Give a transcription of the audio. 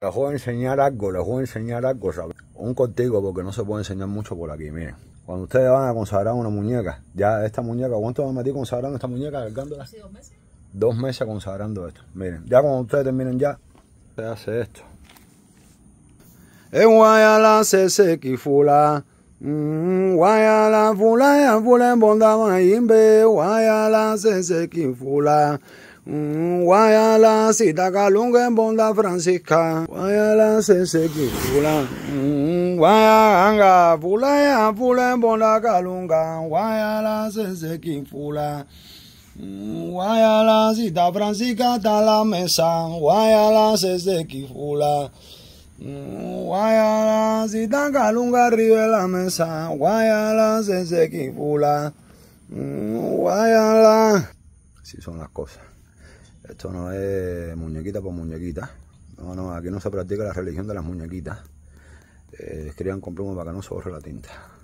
Les voy a enseñar algo, les voy a enseñar algo, Un contigo porque no se puede enseñar mucho por aquí, miren. Cuando ustedes van a consagrar una muñeca, ya esta muñeca, ¿cuánto a meter consagrando esta muñeca? Cargándola? dos meses. Dos meses consagrando esto. Miren, ya cuando ustedes terminen ya, se hace esto. En Guayala mm, en Guayala Mm, Guayala, cita calunga en bonda francisca. Guayala, se sequila. Mm, Guayanga, pula ya, pula en bonda calunga. Guayala, se mm, Guayala, cita francisca, está la mesa. Guayala, se sequila. Guayala, cita calunga arriba la mesa. Guayala, se sequila. Guayala. Así son las cosas. Esto no es muñequita por muñequita. No, no, aquí no se practica la religión de las muñequitas. Eh, escriban con pluma para que no la tinta.